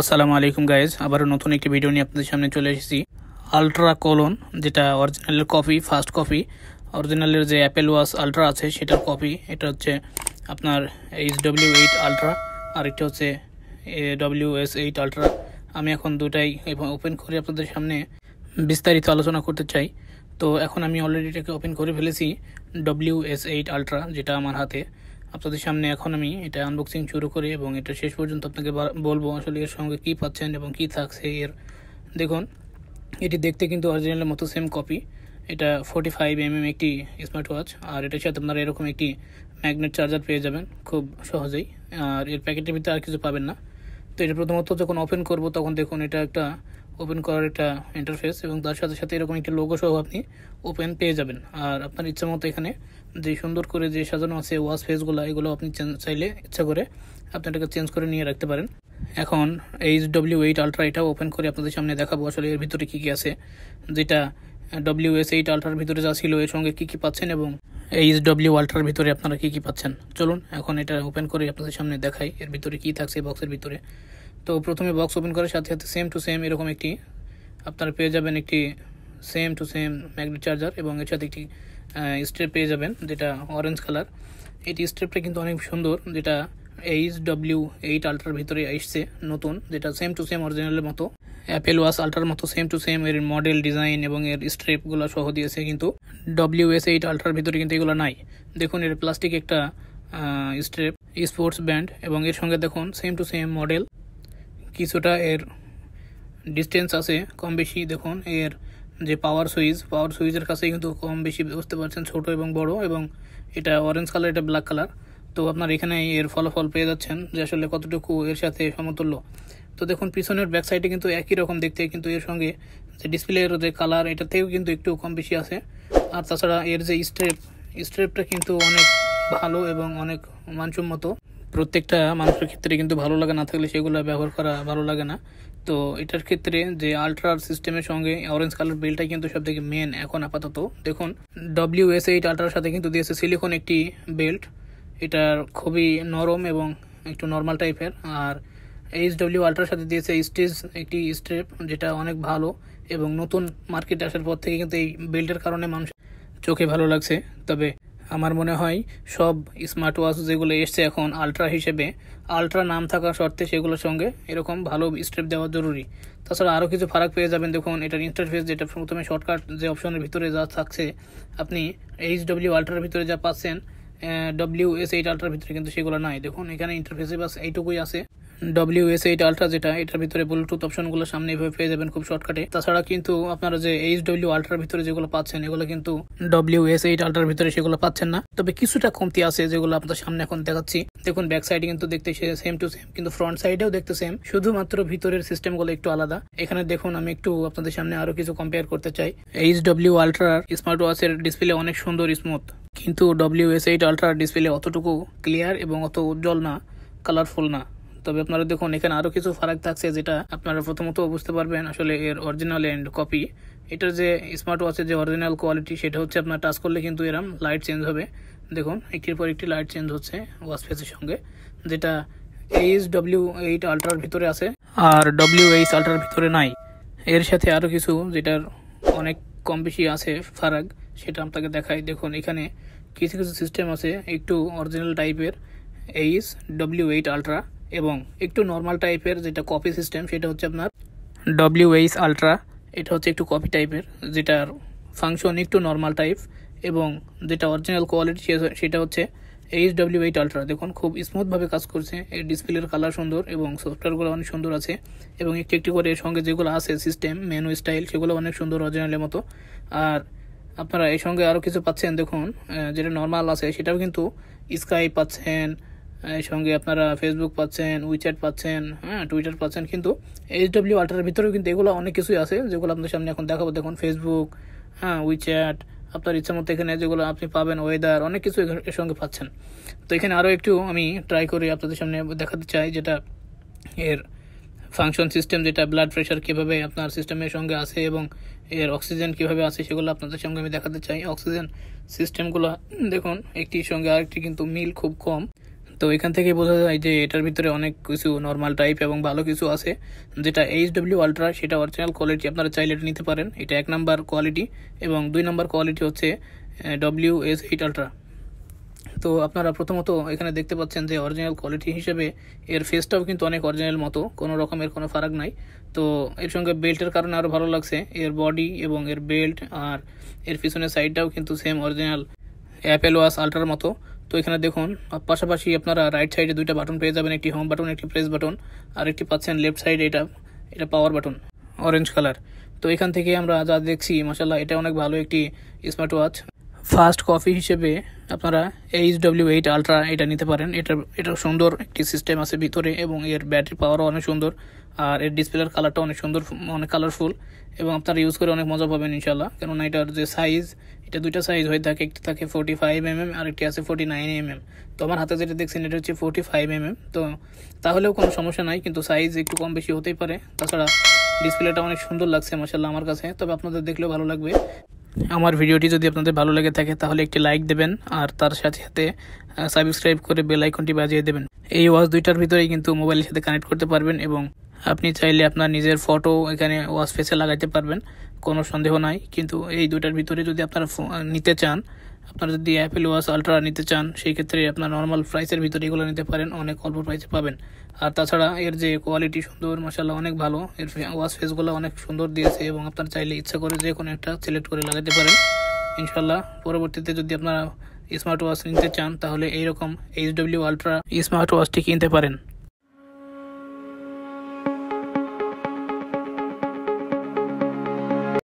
আসসালামু আলাইকুম গাইজ আবারও নতুন একটি ভিডিও নিয়ে আপনাদের সামনে চলে এসেছি আলট্রা কলন যেটা অরিজিনালের কপি ফার্স্ট কপি অরিজিনালের যে অ্যাপেল ওয়াস আলট্রা আছে সেটার কপি এটা হচ্ছে আপনার এইচ ডব্লিউ এইট আলট্রা আর এটা হচ্ছে ডব্লিউ এস এইট আলট্রা আমি এখন দুটাই ওপেন করে আপনাদের সামনে বিস্তারিত আলোচনা করতে চাই তো এখন আমি অলরেডি এটাকে ওপেন করে ফেলেছি ডব্লিউ এস এইট আলট্রা যেটা আমার হাতে আপনাদের সামনে এখন আমি এটা আনবক্সিং শুরু করি এবং এটা শেষ পর্যন্ত আপনাকে বলবো আসলে এর সঙ্গে কি পাচ্ছেন এবং কি থাকছে এর দেখুন এটি দেখতে কিন্তু অরিজিনালের মতো সেম কপি এটা ফোর্টি ফাইভ এমএম একটি স্মার্ট ওয়াচ আর এটার সাথে আপনারা এরকম একটি ম্যাগনেট চার্জার পেয়ে যাবেন খুব সহজেই আর এর প্যাকেটের ভিতরে আর কিছু পাবেন না তো এটা প্রথমত যখন ওপেন করব তখন দেখুন এটা একটা ওপেন করার একটা ইন্টারফেস এবং তার সাথে সাথে এরকম একটি লোগো সহ আপনি ওপেন পেয়ে যাবেন আর আপনার ইচ্ছা মতো এখানে যে সুন্দর করে যে সাজানো আছে ওয়াশ ফেসগুলো এগুলো আপনি চাইলে ইচ্ছা করে আপনি এটাকে চেঞ্জ করে নিয়ে রাখতে পারেন এখন এইচ ডব্লিউ এইট আলট্রা এটা ওপেন করে আপনাদের সামনে দেখাবো আসলে এর ভিতরে কী কী আছে যেটা ডব্লিউ এস এইট আলট্রার ভিতরে যা ছিল এর সঙ্গে কী কী পাচ্ছেন এবং এইচ ডব্লিউ আলট্রার ভিতরে আপনারা কী কী পাচ্ছেন চলুন এখন এটা ওপেন করে আপনাদের সামনে দেখাই এর ভিতরে কী থাকছে বক্সের ভিতরে তো প্রথমে বক্স ওপেন করার সাথে সাথে সেম টু সেম এরকম একটি আপনারা পেয়ে যাবেন একটি same to same magnet charger এবং এর সাথে একটি স্ট্রেপ পেয়ে যাবেন যেটা অরেঞ্জ কালার এটি স্ট্রেপটা কিন্তু অনেক সুন্দর যেটা এইচ ডব্লিউ এইট আলট্রার ভিতরে এসছে নতুন যেটা সেম টু সেম অরিজিনালের মতো অ্যাপেল ওয়াস আলট্রার মতো সেম টু সেম এর মডেল ডিজাইন এবং এর স্ট্রেপগুলো সহ দিয়েছে কিন্তু ডব্লিউ এস এইট আলট্রার ভিতরে কিন্তু এগুলো নাই দেখুন এর প্লাস্টিক একটা স্ট্রেপ স্পোর্টস ব্যান্ড এবং এর সঙ্গে দেখুন সেম টু সেম মডেল কিছুটা এর ডিস্টেন্স আছে কম বেশি দেখুন এর যে পাওয়ার সুইচ পাওয়ার সুইচের কাছে কিন্তু কম বেশি বুঝতে পারছেন ছোট এবং বড় এবং এটা অরেঞ্জ কালার এটা ব্ল্যাক কালার তো আপনার এখানে এর ফলাফল পেয়ে যাচ্ছেন যে আসলে কতটুকু এর সাথে সমতুল্য তো দেখুন পিছনের ব্যাক সাইডে কিন্তু একই রকম দেখতে কিন্তু এর সঙ্গে যে ডিসপ্লের যে কালার এটাতেও কিন্তু একটু কম বেশি আছে আর তাছাড়া এর যে স্ট্রেপ স্ট্রেপটা কিন্তু অনেক ভালো এবং অনেক মানসম্মত প্রত্যেকটা মানুষের ক্ষেত্রে কিন্তু ভালো লাগা না থাকলে সেগুলো ব্যবহার করা ভালো লাগে না তো এটার ক্ষেত্রে যে আল্ট্রার সিস্টেমের সঙ্গে অরেঞ্জ কালার বেলটাই কিন্তু সব থেকে মেন এখন আপাতত দেখুন ডব্লিউ এস এইট আল্ট্রার সাথে কিন্তু দিয়েছে সিলিকন একটি বেল্ট এটার খুবই নরম এবং একটু নর্মাল টাইপের আর এইচ ডব্লিউ আল্ট্রার সাথে দিয়েছে স্টেজ একটি স্টেপ যেটা অনেক ভালো এবং নতুন মার্কেটে আসার পর থেকে কিন্তু এই বেল্টের কারণে মানুষ চোখে ভালো লাগছে তবে আমার মনে হয় সব স্মার্ট ওয়াচ যেগুলো এসছে এখন আলট্রা হিসেবে আলট্রা নাম থাকা শর্তে সেগুলোর সঙ্গে এরকম ভালো স্টেপ দেওয়া জরুরি তাছাড়া আরও কিছু ফারাক পেয়ে যাবেন দেখুন এটার ইন্টারফেস যেটা প্রথমে শর্টকাট যে অপশনের ভিতরে যা থাকছে আপনি এইচ ডব্লিউ আলট্রার ভিতরে যা পাচ্ছেন ডব্লিউ এস এইট আলট্রার ভিতরে কিন্তু সেগুলো নাই দেখুন এখানে ইন্টারফেসে বাস এইটুকুই আছে ডব্লিউ এস এইট আলট্রা যেটা এটার ভিতরে ব্লুটুথ অপশনগুলো সামনে এভাবে পেয়ে যাবেন খুব শর্টকাটে তাছাড়া কিন্তু আপনারা যে এইচ ডব্লিউ আলট্রার ভিতরে যেগুলো পাচ্ছেন এগুলো কিন্তু ডব্লিউ এস এইট আলট্রার ভিতরে সেগুলো পাচ্ছেন না তবে কিছুটা কমতি আছে যেগুলো আপনার সামনে এখন দেখাচ্ছি দেখুন ব্যাক সাইডে কিন্তু দেখতে সেম টু সেম কিন্তু ফ্রন্ট সাইডেও দেখতে সেম শুধুমাত্র ভিতরের সিস্টেমগুলো একটু আলাদা এখানে দেখুন আমি একটু আপনাদের সামনে আরো কিছু কম্পেয়ার করতে চাই এইচ ডব্লিউ আলট্রার স্মার্ট ওয়াচের ডিসপ্লে অনেক সুন্দর স্মুথ কিন্তু ডব্লিউ এস এইট আলট্রার ডিসপ্লে অতটুকু ক্লিয়ার এবং অত উজ্জ্বল না কালারফুল না তবে আপনারা দেখুন এখানে আরও কিছু ফারাক থাকছে যেটা আপনারা প্রথমত বুঝতে পারবেন আসলে এর অরিজিনাল অ্যান্ড কপি এটার যে স্মার্ট ওয়াচের যে অরিজিনাল কোয়ালিটি সেটা হচ্ছে আপনার টাচ করলে কিন্তু এরম লাইট চেঞ্জ হবে দেখুন একটির পর একটি লাইট চেঞ্জ হচ্ছে ওয়াচ ফেসের সঙ্গে যেটা এইচ ডব্লিউ এইট আল্ট্রার ভিতরে আছে আর ডব্লিউ এইচ আল্ট্রার ভিতরে নাই এর সাথে আরও কিছু যেটার অনেক কম বেশি আছে ফারাক সেটা আপনাকে দেখাই দেখুন এখানে কিছু কিছু সিস্টেম আছে একটু অরিজিনাল টাইপের এইচ ডব্লিউ এইট আল্ট্রা এবং একটু নর্মাল টাইপের যেটা কপি সিস্টেম সেটা হচ্ছে আপনার ডব্লিউ এইচ আলট্রা এটা হচ্ছে একটু কপি টাইপের যেটার ফাংশন একটু নর্মাল টাইপ এবং যেটা অরিজিনাল কোয়ালিটি সেটা হচ্ছে এইচ ডব্লিউ এইট আলট্রা দেখুন খুব স্মুথভাবে কাজ করছে এর ডিসপ্লের কালার সুন্দর এবং সফটওয়্যারগুলো অনেক সুন্দর আছে এবং একটি একটি করে এর সঙ্গে যেগুলো আছে সিস্টেম মেনু স্টাইল সেগুলো অনেক সুন্দর অরিজিনালের মতো আর আপনারা এর সঙ্গে আরও কিছু পাচ্ছেন দেখুন যেটা নর্মাল আছে সেটাও কিন্তু স্কাই পাচ্ছেন এর সঙ্গে আপনারা ফেসবুক পাচ্ছেন উইচ্যাট পাচ্ছেন হ্যাঁ টুইটার পাচ্ছেন কিন্তু এইচডব্লিউ আল্ট্রার ভিতরেও কিন্তু এগুলো অনেক কিছুই আছে যেগুলো আপনার সামনে এখন দেখাবো দেখুন ফেসবুক হ্যাঁ উইচ্যাট আপনার ইচ্ছা মতো এখানে যেগুলো আপনি পাবেন ওয়েদার অনেক কিছু এর সঙ্গে পাচ্ছেন তো এখানে আরও একটু আমি ট্রাই করে আপনাদের সামনে দেখাতে চাই যেটা এর ফাংশন সিস্টেম যেটা ব্লাড প্রেশার কীভাবে আপনার সিস্টেমের সঙ্গে আছে এবং এর অক্সিজেন কীভাবে আছে সেগুলো আপনাদের সঙ্গে আমি দেখাতে চাই অক্সিজেন সিস্টেমগুলো দেখুন একটির সঙ্গে আরেকটি কিন্তু মিল খুব কম তো এখান থেকে বোঝা যায় যে এটার ভিতরে অনেক কিছু নর্মাল টাইপ এবং ভালো কিছু আছে যেটা এইচ ডব্লিউ আলট্রা সেটা অরিজিনাল কোয়ালিটি আপনারা চাইলে এটা নিতে পারেন এটা এক নাম্বার কোয়ালিটি এবং দুই নাম্বার কোয়ালিটি হচ্ছে ডব্লিউ এস এইট আলট্রা তো আপনারা প্রথমত এখানে দেখতে পাচ্ছেন যে অরিজিনাল কোয়ালিটি হিসেবে এর ফেসটাও কিন্তু অনেক অরিজিনাল মতো কোনো রকমের কোনো ফারাক নাই তো এর সঙ্গে বেল্টের কারণে আরও ভালো লাগছে এর বডি এবং এর বেল্ট আর এর পিছনের সাইডটাও কিন্তু সেম অরিজিনাল অ্যাপেল ওয়াস আল্ট্রার মতো তো এখানে দেখুন পাশাপাশি আপনারা রাইট সাইডে দুইটা বাটন পেয়ে যাবেন একটি হোম বাটন একটি প্রেস বাটন আর একটি পাচ্ছেন লেফট সাইডে এটা এটা পাওয়ার বাটন অরেঞ্জ কালার তো এখান থেকে আমরা যা দেখছি মাসাল্লাহ এটা অনেক ভালো একটি স্মার্ট ওয়াচ ফার্স্ট কফি হিসেবে আপনারা এইচ ডাব্লিউ এইট আলট্রা এটা নিতে পারেন এটা এটা সুন্দর একটি সিস্টেম আছে ভিতরে এবং এর ব্যাটারি পাওয়ারও অনেক সুন্দর আর এর ডিসপ্লের কালারটা অনেক সুন্দর অনেক কালারফুল এবং আপনারা ইউজ করে অনেক মজা পাবেন ইনশাল্লাহ কেননা এটার যে সাইজ এটা দুইটা সাইজ হয়ে থাকে একটি থাকে ফোর্টি ফাইভ এমএম আর একটি আছে ফোর্টি নাইন এমএম তো আমার হাতে যেটা দেখছেন এটা হচ্ছে ফোর্টি ফাইভ এমএম তো তাহলেও কোনো সমস্যা নাই কিন্তু সাইজ একটু কম বেশি হতেই পারে তাছাড়া ডিসপ্লেটা অনেক সুন্দর লাগছে মাসাল্লাহ আমার কাছে তবে আপনাদের দেখলেও ভালো লাগবে আমার ভিডিওটি যদি আপনাদের ভালো লেগে থাকে তাহলে একটি লাইক দেবেন আর তার সাথে সাথে সাবস্ক্রাইব করে বেল আইকনটি বাজিয়ে দেবেন এই ওয়াচ দুইটার ভিতরেই কিন্তু মোবাইলের সাথে কানেক্ট করতে পারবেন এবং আপনি চাইলে আপনার নিজের ফটো এখানে ওয়াচ ফেসে লাগাইতে পারবেন কোনো সন্দেহ নাই কিন্তু এই দুইটার ভিতরে যদি আপনারা নিতে চান আপনারা যদি অ্যাপেল ওয়াস আলট্রা নিতে চান সেই ক্ষেত্রে আপনার নর্মাল প্রাইসের ভিতরে এগুলো নিতে পারেন অনেক অল্প প্রাইসে পাবেন আর তাছাড়া এর যে কোয়ালিটি সুন্দর মশালা অনেক ভালো এর ওয়াশ ফেসগুলো অনেক সুন্দর দিয়েছে এবং আপনার চাইলে ইচ্ছা করে যে কোনো একটা সিলেক্ট করে লাগাতে পারেন ইনশাল্লাহ পরবর্তীতে যদি আপনারা স্মার্ট ওয়াচ নিতে চান তাহলে এইরকম ডব্লিউ আলট্রা স্মার্ট ওয়াচটি কিনতে পারেন